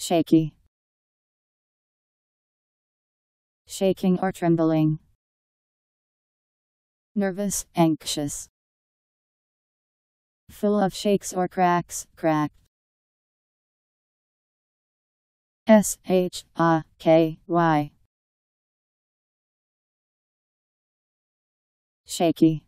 shaky shaking or trembling nervous, anxious full of shakes or cracks, cracked S-H-A-K-Y shaky